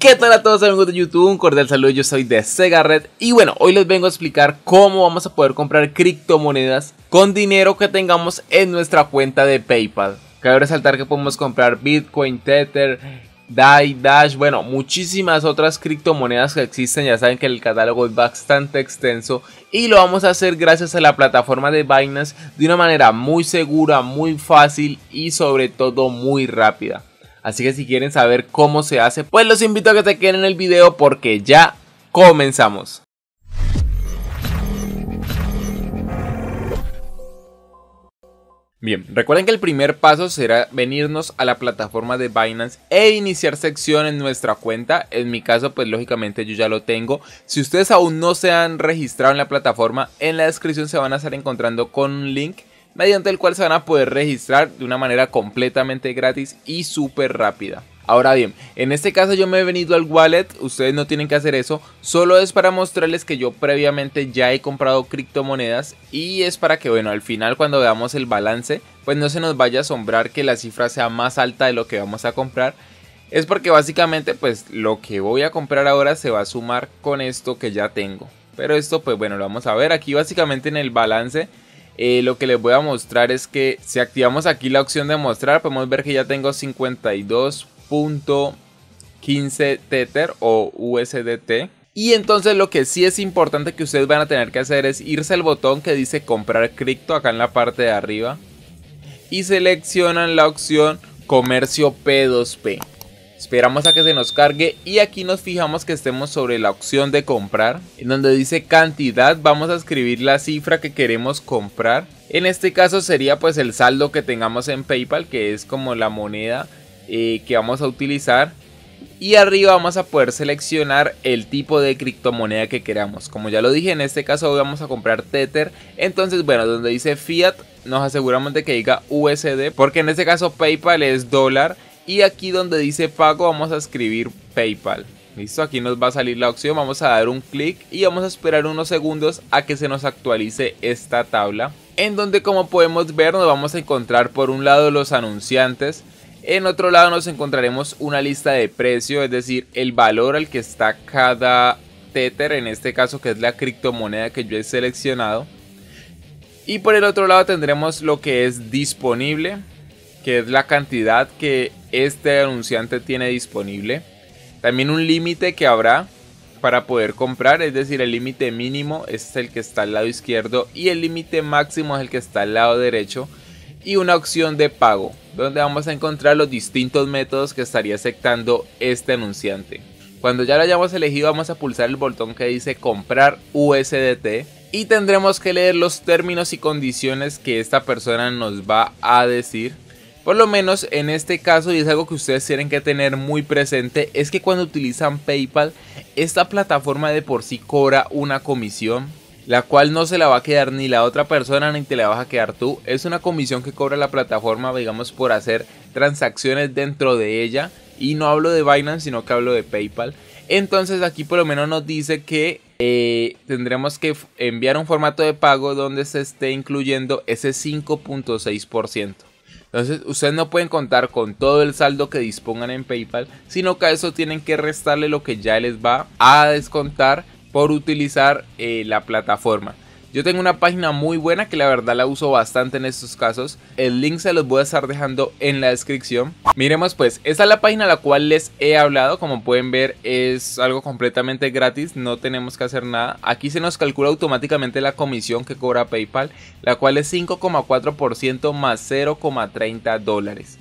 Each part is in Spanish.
¿Qué tal a todos amigos de YouTube? Un cordial saludo, yo soy de SegaRed y bueno, hoy les vengo a explicar cómo vamos a poder comprar criptomonedas con dinero que tengamos en nuestra cuenta de PayPal. Cabe resaltar que podemos comprar Bitcoin, Tether, DAI, Dash, bueno, muchísimas otras criptomonedas que existen, ya saben que el catálogo es bastante extenso y lo vamos a hacer gracias a la plataforma de Binance de una manera muy segura, muy fácil y sobre todo muy rápida. Así que si quieren saber cómo se hace, pues los invito a que se queden en el video porque ya comenzamos. Bien, recuerden que el primer paso será venirnos a la plataforma de Binance e iniciar sección en nuestra cuenta. En mi caso, pues lógicamente yo ya lo tengo. Si ustedes aún no se han registrado en la plataforma, en la descripción se van a estar encontrando con un link mediante el cual se van a poder registrar de una manera completamente gratis y súper rápida. Ahora bien, en este caso yo me he venido al wallet, ustedes no tienen que hacer eso, solo es para mostrarles que yo previamente ya he comprado criptomonedas y es para que bueno, al final cuando veamos el balance, pues no se nos vaya a asombrar que la cifra sea más alta de lo que vamos a comprar. Es porque básicamente pues lo que voy a comprar ahora se va a sumar con esto que ya tengo. Pero esto pues bueno, lo vamos a ver aquí básicamente en el balance eh, lo que les voy a mostrar es que si activamos aquí la opción de mostrar, podemos ver que ya tengo 52.15 Tether o USDT. Y entonces lo que sí es importante que ustedes van a tener que hacer es irse al botón que dice comprar cripto acá en la parte de arriba. Y seleccionan la opción comercio P2P. Esperamos a que se nos cargue y aquí nos fijamos que estemos sobre la opción de comprar. En donde dice cantidad vamos a escribir la cifra que queremos comprar. En este caso sería pues el saldo que tengamos en PayPal que es como la moneda eh, que vamos a utilizar. Y arriba vamos a poder seleccionar el tipo de criptomoneda que queramos. Como ya lo dije, en este caso vamos a comprar Tether. Entonces, bueno, donde dice Fiat nos aseguramos de que diga USD. Porque en este caso PayPal es dólar y aquí donde dice pago vamos a escribir PayPal. Listo, aquí nos va a salir la opción, vamos a dar un clic y vamos a esperar unos segundos a que se nos actualice esta tabla. En donde como podemos ver nos vamos a encontrar por un lado los anunciantes, en otro lado nos encontraremos una lista de precio, es decir, el valor al que está cada Tether, en este caso que es la criptomoneda que yo he seleccionado. Y por el otro lado tendremos lo que es disponible, que es la cantidad que este anunciante tiene disponible. También un límite que habrá para poder comprar, es decir, el límite mínimo es el que está al lado izquierdo y el límite máximo es el que está al lado derecho. Y una opción de pago, donde vamos a encontrar los distintos métodos que estaría aceptando este anunciante. Cuando ya lo hayamos elegido vamos a pulsar el botón que dice comprar USDT y tendremos que leer los términos y condiciones que esta persona nos va a decir por lo menos en este caso, y es algo que ustedes tienen que tener muy presente, es que cuando utilizan PayPal, esta plataforma de por sí cobra una comisión, la cual no se la va a quedar ni la otra persona ni te la vas a quedar tú. Es una comisión que cobra la plataforma, digamos, por hacer transacciones dentro de ella. Y no hablo de Binance, sino que hablo de PayPal. Entonces aquí por lo menos nos dice que eh, tendremos que enviar un formato de pago donde se esté incluyendo ese 5.6%. Entonces, ustedes no pueden contar con todo el saldo que dispongan en PayPal, sino que a eso tienen que restarle lo que ya les va a descontar por utilizar eh, la plataforma. Yo tengo una página muy buena que la verdad la uso bastante en estos casos. El link se los voy a estar dejando en la descripción. Miremos pues, esta es la página a la cual les he hablado. Como pueden ver es algo completamente gratis, no tenemos que hacer nada. Aquí se nos calcula automáticamente la comisión que cobra PayPal, la cual es 5,4% más 0,30 dólares.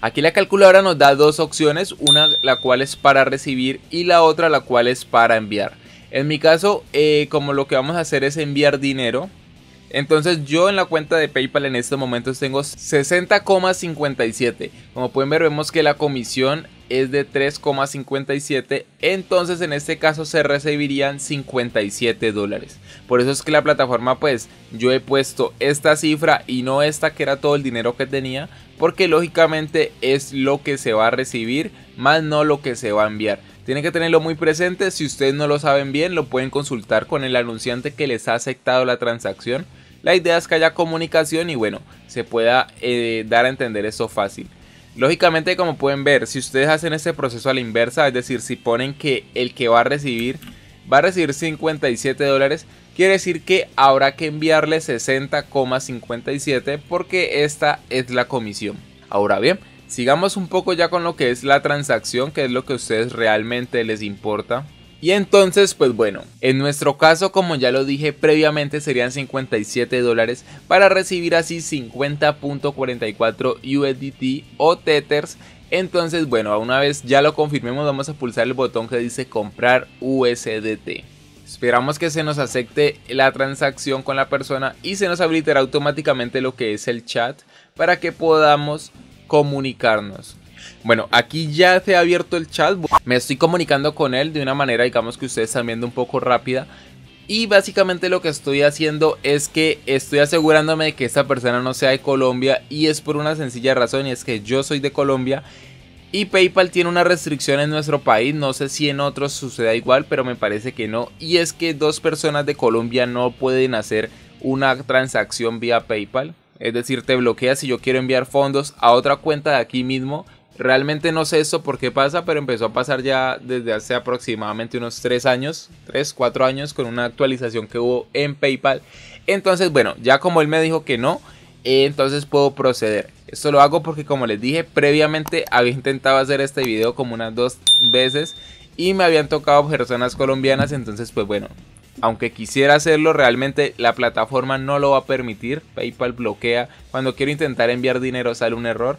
Aquí la calculadora nos da dos opciones, una la cual es para recibir y la otra la cual es para enviar. En mi caso, eh, como lo que vamos a hacer es enviar dinero, entonces yo en la cuenta de PayPal en estos momentos tengo 60,57. Como pueden ver vemos que la comisión es de 3,57. Entonces en este caso se recibirían 57 dólares. Por eso es que la plataforma pues yo he puesto esta cifra y no esta que era todo el dinero que tenía. Porque lógicamente es lo que se va a recibir más no lo que se va a enviar. Tienen que tenerlo muy presente. Si ustedes no lo saben bien, lo pueden consultar con el anunciante que les ha aceptado la transacción. La idea es que haya comunicación y bueno, se pueda eh, dar a entender eso fácil. Lógicamente, como pueden ver, si ustedes hacen este proceso a la inversa, es decir, si ponen que el que va a recibir va a recibir 57 dólares, quiere decir que habrá que enviarle 60,57 porque esta es la comisión. Ahora bien, Sigamos un poco ya con lo que es la transacción, que es lo que a ustedes realmente les importa. Y entonces, pues bueno, en nuestro caso, como ya lo dije previamente, serían 57 dólares para recibir así 50.44 USDT o Tethers. Entonces, bueno, una vez ya lo confirmemos, vamos a pulsar el botón que dice comprar USDT. Esperamos que se nos acepte la transacción con la persona y se nos habilitará automáticamente lo que es el chat para que podamos comunicarnos. Bueno, aquí ya se ha abierto el chat, me estoy comunicando con él de una manera, digamos que ustedes están viendo un poco rápida. Y básicamente lo que estoy haciendo es que estoy asegurándome de que esta persona no sea de Colombia y es por una sencilla razón y es que yo soy de Colombia y PayPal tiene una restricción en nuestro país, no sé si en otros suceda igual, pero me parece que no. Y es que dos personas de Colombia no pueden hacer una transacción vía PayPal. Es decir, te bloquea si yo quiero enviar fondos a otra cuenta de aquí mismo. Realmente no sé eso por qué pasa, pero empezó a pasar ya desde hace aproximadamente unos 3 años, 3, 4 años con una actualización que hubo en PayPal. Entonces, bueno, ya como él me dijo que no, entonces puedo proceder. Esto lo hago porque como les dije previamente había intentado hacer este video como unas dos veces y me habían tocado personas colombianas, entonces pues bueno, aunque quisiera hacerlo, realmente la plataforma no lo va a permitir. PayPal bloquea. Cuando quiero intentar enviar dinero sale un error.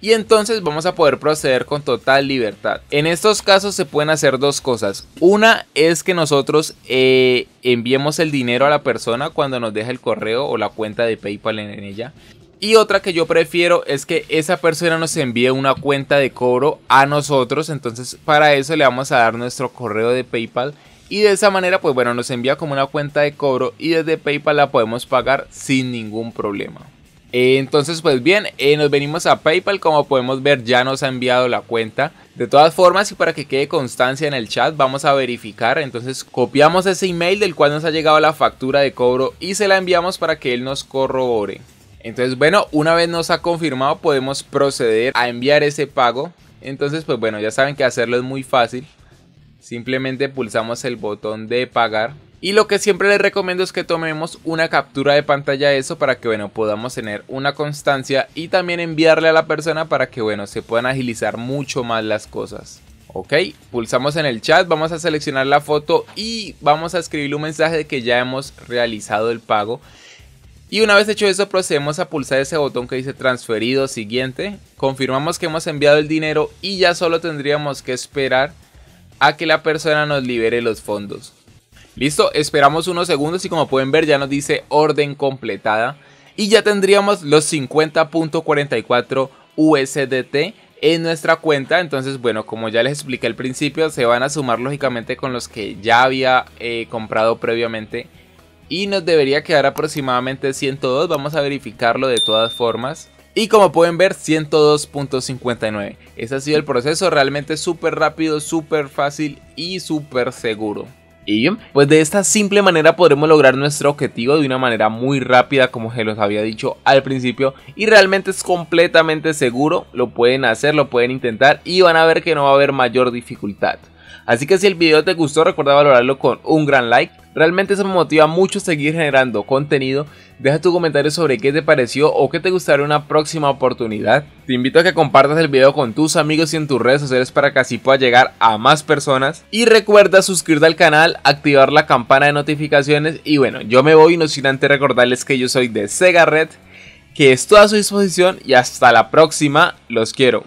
Y entonces vamos a poder proceder con total libertad. En estos casos se pueden hacer dos cosas. Una es que nosotros eh, enviemos el dinero a la persona cuando nos deja el correo o la cuenta de PayPal en ella. Y otra que yo prefiero es que esa persona nos envíe una cuenta de cobro a nosotros. Entonces para eso le vamos a dar nuestro correo de PayPal y de esa manera pues bueno nos envía como una cuenta de cobro y desde PayPal la podemos pagar sin ningún problema. Eh, entonces, pues bien, eh, nos venimos a PayPal. Como podemos ver, ya nos ha enviado la cuenta. De todas formas, y para que quede constancia en el chat, vamos a verificar. Entonces, copiamos ese email del cual nos ha llegado la factura de cobro y se la enviamos para que él nos corrobore. Entonces, bueno, una vez nos ha confirmado, podemos proceder a enviar ese pago. Entonces, pues bueno, ya saben que hacerlo es muy fácil. Simplemente pulsamos el botón de pagar. Y lo que siempre les recomiendo es que tomemos una captura de pantalla de eso para que bueno podamos tener una constancia y también enviarle a la persona para que bueno se puedan agilizar mucho más las cosas. Ok, pulsamos en el chat, vamos a seleccionar la foto y vamos a escribirle un mensaje de que ya hemos realizado el pago. Y una vez hecho eso, procedemos a pulsar ese botón que dice transferido, siguiente. Confirmamos que hemos enviado el dinero y ya solo tendríamos que esperar a que la persona nos libere los fondos. Listo, esperamos unos segundos y como pueden ver ya nos dice orden completada y ya tendríamos los 50.44 USDT en nuestra cuenta. Entonces, bueno, como ya les expliqué al principio, se van a sumar lógicamente con los que ya había eh, comprado previamente. Y nos debería quedar aproximadamente 102. Vamos a verificarlo de todas formas. Y como pueden ver, 102.59. Ese ha sido el proceso, realmente súper rápido, súper fácil y súper seguro. Y pues de esta simple manera podremos lograr nuestro objetivo de una manera muy rápida como se los había dicho al principio y realmente es completamente seguro, lo pueden hacer, lo pueden intentar y van a ver que no va a haber mayor dificultad. Así que si el video te gustó recuerda valorarlo con un gran like, Realmente eso me motiva mucho seguir generando contenido. Deja tu comentario sobre qué te pareció o qué te gustaría una próxima oportunidad. Te invito a que compartas el video con tus amigos y en tus redes sociales para que así pueda llegar a más personas. Y recuerda suscribirte al canal, activar la campana de notificaciones y bueno, yo me voy no sin antes recordarles que yo soy de Sega Red, que estoy a su disposición y hasta la próxima, los quiero.